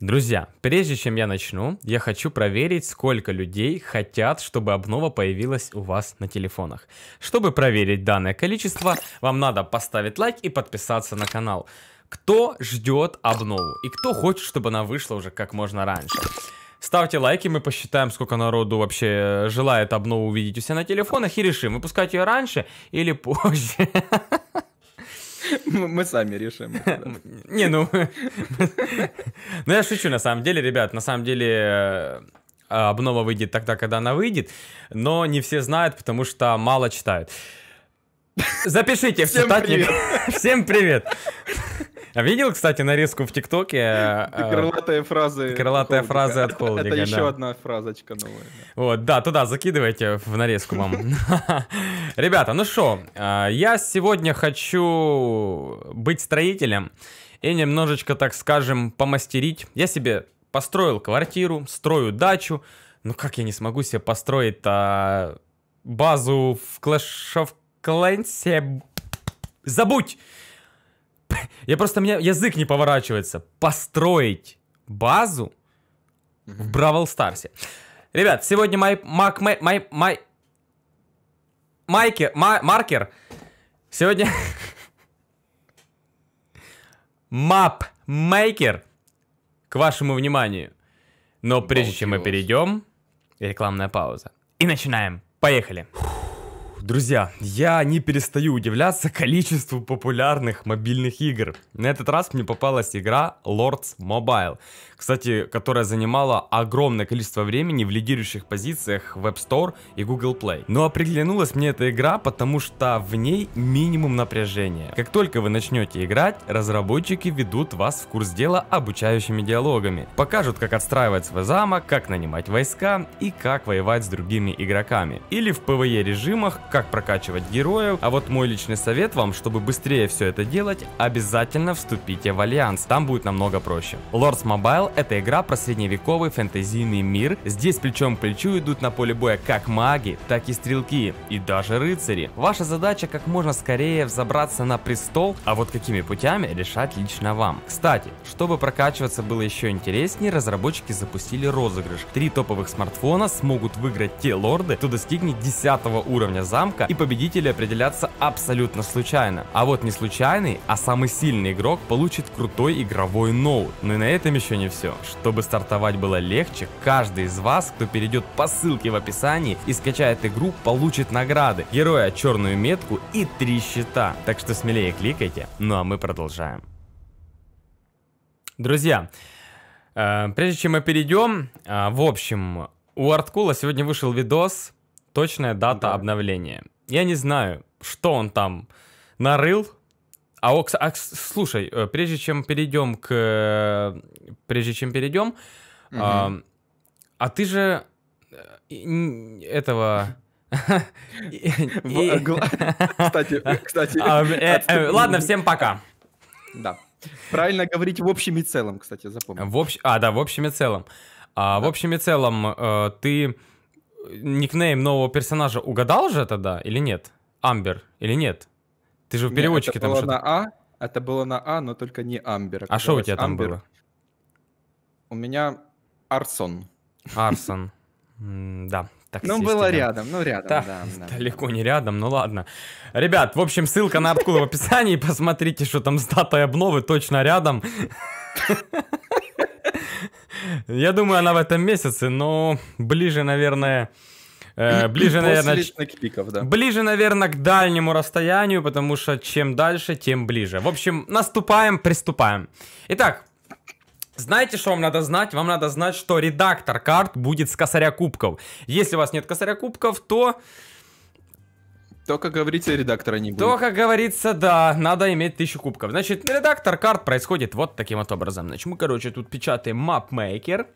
Друзья, прежде чем я начну, я хочу проверить, сколько людей хотят, чтобы обнова появилась у вас на телефонах. Чтобы проверить данное количество, вам надо поставить лайк и подписаться на канал. Кто ждет обнову и кто хочет, чтобы она вышла уже как можно раньше. Ставьте лайки, мы посчитаем, сколько народу вообще э, желает обнову увидеть у себя на телефонах и решим, выпускать ее раньше или позже. Мы сами решим. Не, ну... Ну, я шучу, на самом деле, ребят. На самом деле, э, обнова выйдет тогда, когда она выйдет. Но не все знают, потому что мало читают. Запишите в привет. Всем привет. А видел, кстати, нарезку в ТикТоке? Крылатые э, фразы. Э, крылатые фразы от холдинга. Это еще одна фразочка новая. Вот, да, туда закидывайте в нарезку вам. Ребята, ну что, э, я сегодня хочу быть строителем и немножечко, так скажем, помастерить. Я себе построил квартиру, строю дачу. Ну как я не смогу себе построить а, базу в Clash of Clans? Забудь! Я просто, меня язык не поворачивается. Построить базу в Бравл Старсе. Ребят, сегодня май, мак, май, май, май, майкер, май, маркер. Сегодня... Мап Мейкер к вашему вниманию. Но прежде чем мы перейдем, рекламная пауза. И начинаем. Поехали. Фух. Друзья, я не перестаю удивляться количеству популярных мобильных игр. На этот раз мне попалась игра Lords Mobile, кстати, которая занимала огромное количество времени в лидирующих позициях в App Store и Google Play. Но приглянулась мне эта игра, потому что в ней минимум напряжения. Как только вы начнете играть, разработчики ведут вас в курс дела обучающими диалогами. Покажут, как отстраивать свой замок, как нанимать войска и как воевать с другими игроками. Или в PvE режимах, как как прокачивать героев, а вот мой личный совет вам, чтобы быстрее все это делать, обязательно вступите в Альянс, там будет намного проще. Lords Mobile это игра про средневековый фэнтезийный мир, здесь плечом к плечу идут на поле боя как маги, так и стрелки, и даже рыцари. Ваша задача как можно скорее взобраться на престол, а вот какими путями решать лично вам. Кстати, чтобы прокачиваться было еще интереснее, разработчики запустили розыгрыш. Три топовых смартфона смогут выиграть те лорды, кто достигнет 10 уровня за замка, и победители определятся абсолютно случайно. А вот не случайный, а самый сильный игрок получит крутой игровой ноут. Но и на этом еще не все. Чтобы стартовать было легче, каждый из вас, кто перейдет по ссылке в описании и скачает игру, получит награды, героя черную метку и три щита. Так что смелее кликайте, ну а мы продолжаем. Друзья, э, прежде чем мы перейдем, э, в общем, у Арткула сегодня вышел видос точная дата да. обновления. Я не знаю, что он там нарыл. А, Окс, а слушай, э, прежде чем перейдем к... Э, прежде чем перейдем, угу. а, а ты же этого... Кстати, кстати... Ладно, всем пока. Да. Правильно говорить в общем и целом, кстати, запомни. В общ... А, да, в общем и целом. А, да. В общем и целом, э, ты никнейм нового персонажа угадал же тогда или нет? Амбер или нет? Ты же в переводчике Нет, это там что-то... на А, это было на А, но только не Амбер. А что у тебя там Амбер. было? У меня Арсон. Арсон. Да. Таксисты, ну, было да. рядом, ну, рядом, да, да, да. Далеко не рядом, ну, ладно. Ребят, в общем, ссылка на арткул в описании, посмотрите, что там с датой обновы, точно рядом. Я думаю, она в этом месяце, но ближе, наверное... Э, ближе, наверное, пиков, да. ближе, наверное, к дальнему расстоянию, потому что чем дальше, тем ближе. В общем, наступаем, приступаем. Итак, знаете, что вам надо знать? Вам надо знать, что редактор карт будет с косаря кубков. Если у вас нет косаря кубков, то то, как говорится, редактора не будет. То, как говорится, да, надо иметь тысячу кубков. Значит, редактор карт происходит вот таким вот образом. Значит, мы, короче, тут печатаем mapmaker.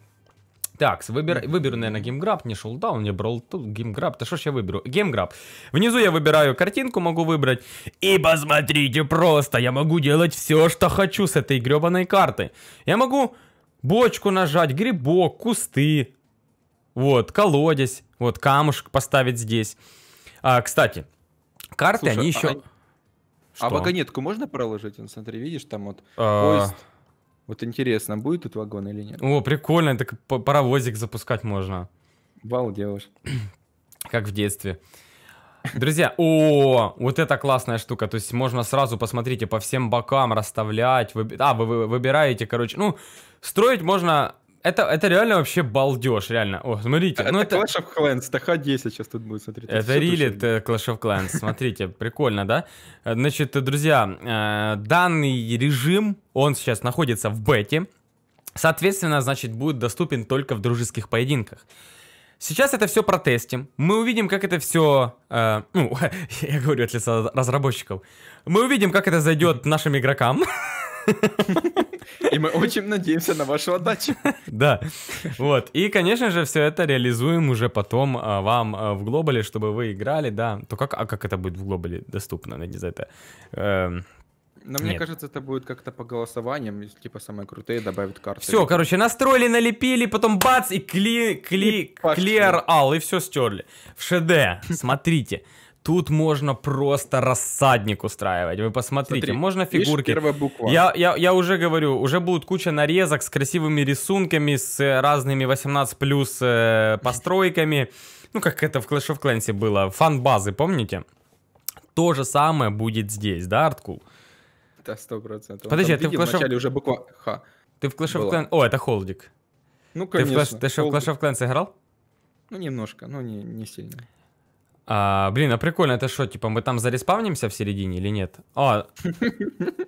Так, выбер, выберу, наверное, геймграб, не шелдаун, не брал тут геймграб. Да что ж я выберу? Геймграб. Внизу я выбираю картинку, могу выбрать. И посмотрите просто, я могу делать все, что хочу с этой гребаной карты. Я могу бочку нажать, грибок, кусты, вот, колодец, вот, камушек поставить здесь. А, кстати, Карты, Слушай, они а еще... Они... А Что? А вагонетку можно проложить? Ну, смотри, видишь, там вот а... поезд. Вот интересно, будет тут вагон или нет? О, прикольно, так паровозик запускать можно. Вал делаешь. Как в детстве. Друзья, о, вот это классная штука. То есть можно сразу, посмотрите, по всем бокам расставлять. Выб... А, вы, вы выбираете, короче. Ну, строить можно это, это реально вообще балдеж, реально. О, смотрите. Ну это, ну, это Clash of Clans, ТХ-10 а сейчас тут будет, смотрите. Это рилит э, Clash of Clans, смотрите, прикольно, да? Значит, друзья, э, данный режим, он сейчас находится в бете. Соответственно, значит, будет доступен только в дружеских поединках. Сейчас это все протестим. Мы увидим, как это все... Э, ну, я говорю от лица разработчиков. Мы увидим, как это зайдет нашим игрокам. И мы очень надеемся на вашу отдачу. Да, вот. И, конечно же, все это реализуем уже потом а, вам а, в глобале, чтобы вы играли, да. То как, а как это будет в глобале доступно, не за это? Эм, Но мне Нет. кажется, это будет как-то по голосованиям, типа самые крутые добавят карты. Все, короче, настроили, налепили, потом бац, и кли, кли, и клер ал, и все стерли. В ШД, смотрите. Тут можно просто рассадник устраивать. Вы посмотрите, Смотри, можно фигурки. первая буква. Я, я, я уже говорю, уже будет куча нарезок с красивыми рисунками, с э, разными 18 плюс э, постройками. Ну, как это в Clash of Clans было. Фан-базы, помните? То же самое будет здесь, да, Арткул? Да, сто процентов. Подожди, а ты в Clash of... уже буква Х. Ты в Clash of Clans... О, это холдик. Ну, конечно. Ты, в Clash... ты что, в Clash of Clans играл? Ну, немножко, но не, не сильно. А, блин, а прикольно, это что, типа мы там зареспавнимся в середине или нет? А.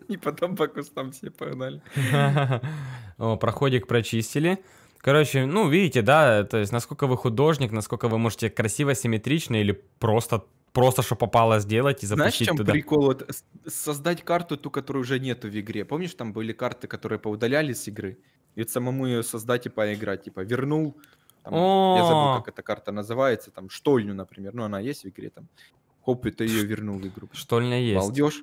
И потом по кустам все погнали. О, проходик прочистили. Короче, ну, видите, да, то есть насколько вы художник, насколько вы можете красиво, симметрично или просто просто что попало сделать и запустить Знаешь, чем туда. прикол? Вот, создать карту, ту, которую уже нету в игре. Помнишь, там были карты, которые поудаляли с игры? И самому ее создать и поиграть. Типа вернул там, я забыл, как эта карта называется, там, штольню, например, ну, она есть в игре, там, хоп, и ты ее вернул в игру. Штольня есть. Балдеж.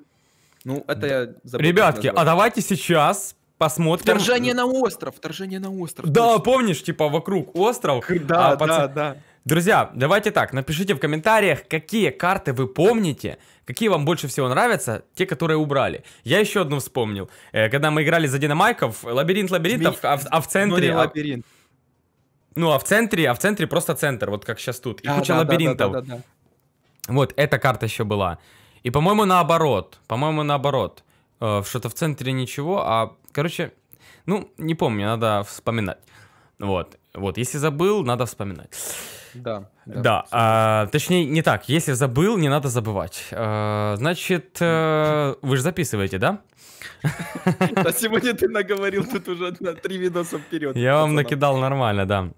Ну, это я забыл. Ребятки, а давайте сейчас посмотрим. Вторжение на остров, вторжение на остров. Да, помнишь, типа, вокруг остров. Да, а, да, да. Друзья, давайте так, напишите в комментариях, какие карты вы помните, какие вам больше всего нравятся, те, которые убрали. Я еще одну вспомнил. Э, когда мы играли за динамайков, лабиринт лабиринтов, а, в, а в центре... Но не а лабиринт. Ну, а в центре, а в центре просто центр, вот как сейчас тут. И да, куча да, лабиринтов. Да, да, да, да, да. Вот, эта карта еще была. И, по-моему, наоборот. По-моему, наоборот. Э, что-то в центре ничего, а, короче, ну, не помню, надо вспоминать. Вот, вот, если забыл, надо вспоминать. Да. Да. да а, точнее, не так. Если забыл, не надо забывать. А, значит, а, вы же записываете, да? А сегодня ты наговорил тут уже на три видоса вперед. Я вам накидал нормально, да.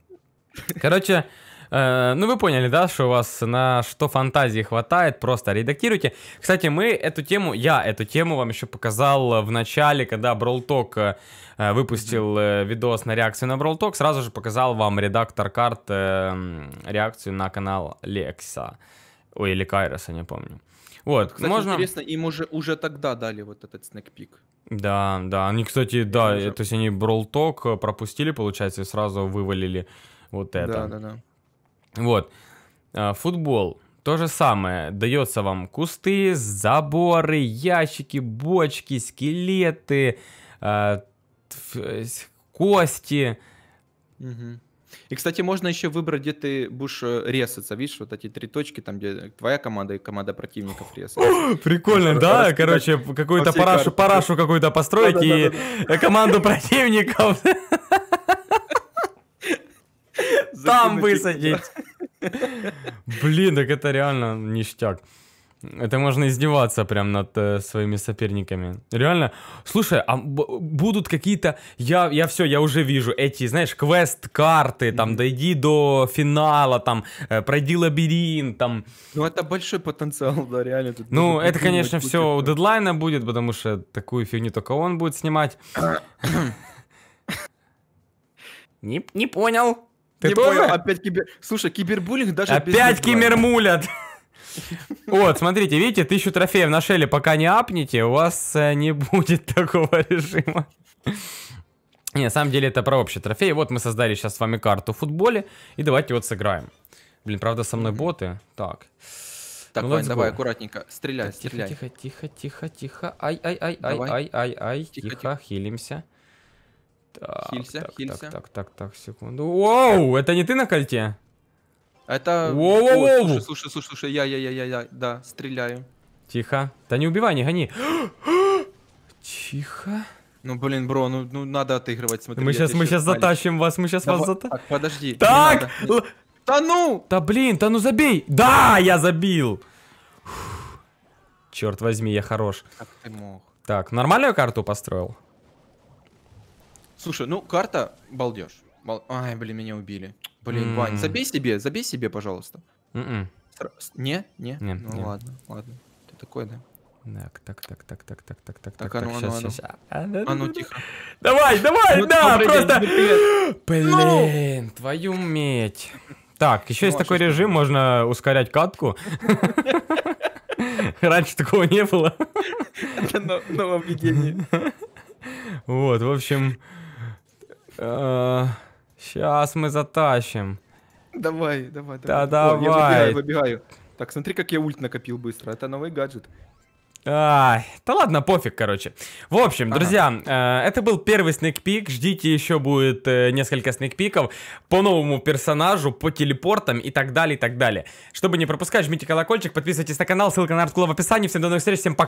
Короче, э, ну, вы поняли, да, что у вас на что фантазии хватает, просто редактируйте. Кстати, мы эту тему, я эту тему вам еще показал в начале, когда Бролток э, выпустил э, видос на реакцию на Бролток, сразу же показал вам редактор карт реакцию на канал Лекса. Ой, или Кайроса, не помню. Вот, кстати, можно... интересно, им уже, уже тогда дали вот этот снэкпик. Да, да, они, кстати, да, уже... то есть они Бролток пропустили, получается, и сразу вывалили вот это. Да, да, да. Вот. А, футбол. То же самое. Дается вам кусты, заборы, ящики, бочки, скелеты, а, кости. Угу. И, кстати, можно еще выбрать, где ты будешь э, резаться. Видишь, вот эти три точки, там, где твоя команда и команда противников резается. Прикольно, да? Короче, какую-то парашу, парашу какую-то построить и команду противников там высадить. Блин, так это реально ништяк. Это можно издеваться прям над э, своими соперниками. Реально. Слушай, а будут какие-то... Я, я все, я уже вижу эти, знаешь, квест-карты, там, mm-hmm. дойди до финала, там, э, пройди лабиринт, там... Ну, это большой потенциал, да, реально. Тут ну, это, конечно, все у дедлайна будет, потому что такую фигню только он будет снимать. не, не понял. Ты не тоже? Понял? Опять кибер... Слушай, кибербуллинг даже Опять кибермулят! Вот, смотрите, видите, тысячу трофеев нашели, пока не апните, у вас э, не будет такого режима. Не, на самом деле это про общий трофей. Вот мы создали сейчас с вами карту в футболе, и давайте вот сыграем. Блин, правда, со мной боты. Так. Так, ну, Вань, давай, аккуратненько. Стреляй, так, стреляй. Тихо, тихо, тихо, тихо. Ай-ай-ай-ай-ай-ай-ай. тихо, хилимся. Так, хилься, так, хилься. Так, так, так, так, секунду. Воу, это не ты на кольте? Это... Воу-воу-воу! Слушай, слушай, слушай, слушай, я, я, я, я, я, да, стреляю. Тихо. Да не убивай, не гони. Тихо. Ну, блин, бро, ну, ну надо отыгрывать, смотри. Мы сейчас, мы сейчас палец. затащим вас, мы сейчас да, вас затащим. Так, подожди. Так! Не Да ну! Да блин, да ну забей! Да, я забил! Черт возьми, я хорош. Как ты мог? Так, нормальную карту построил? Слушай, ну карта балдеж. Бал... Ай, блин, меня убили. Блин, mm. Вань, забей себе, забей себе, пожалуйста. Mm -mm. Не, не. не ну не. ладно, ладно. Ты такой, да? Так, так, так, так, так, так, так, так, так, а ну, сейчас, сейчас. А ну, тихо. Давай, давай, ну, да, просто. Ну, блин, твою медь. Так, еще есть ну, а такой режим, можно ускорять катку. Раньше такого не было. Это нововведение. Вот, в общем, Сейчас э, мы затащим. Давай, давай, давай. да давай. давай. я выбегаю, выбегаю. Так, смотри, как я ульт накопил быстро. Это новый гаджет. Ай, да ладно, пофиг, короче. В общем, ага. друзья, э, это был первый снэкпик. Ждите, еще будет э, несколько снэкпиков по новому персонажу, по телепортам и так далее, и так далее. Чтобы не пропускать, жмите колокольчик, подписывайтесь на канал, ссылка на арт в описании. Всем до новых встреч, всем пока.